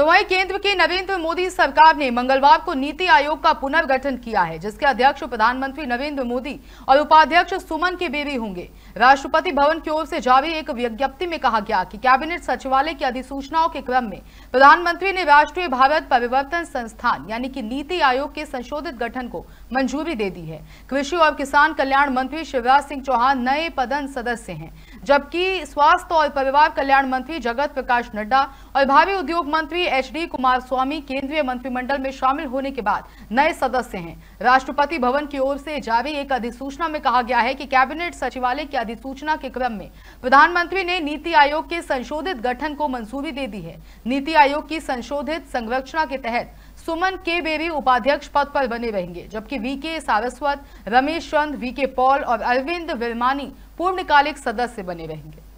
तो वहीं केंद्र की नरेंद्र मोदी सरकार ने मंगलवार को नीति आयोग का पुनर्गठन किया है जिसके अध्यक्ष प्रधानमंत्री नरेंद्र मोदी और उपाध्यक्ष सुमन के बेबी होंगे राष्ट्रपति भवन की ओर से जारी एक विज्ञप्ति में कहा गया कि कैबिनेट सचिवालय की अधिसूचनाओं के क्रम में प्रधानमंत्री ने राष्ट्रीय भारत परिवर्तन संस्थान यानी की नीति आयोग के संशोधित गठन को मंजूरी दे दी है कृषि और किसान कल्याण मंत्री शिवराज सिंह चौहान नए पदन सदस्य है जबकि स्वास्थ्य और परिवार कल्याण मंत्री जगत प्रकाश नड्डा और भावी उद्योग मंत्री एच डी कुमार स्वामी केंद्रीय मंत्रिमंडल में शामिल होने के बाद नए सदस्य हैं राष्ट्रपति भवन की ओर से जारी एक अधिसूचना में कहा गया है कि कैबिनेट सचिवालय की अधिसूचना के क्रम में प्रधानमंत्री ने नीति आयोग के संशोधित गठन को मंजूरी दे दी है नीति आयोग की संशोधित संरचना के तहत सुमन के बेबी उपाध्यक्ष पद पर बने रहेंगे जबकि V K Saraswat Ramesh Chand V K Paul और अरविंद विरमानी पूर्णकालिक सदस्य बने रहेंगे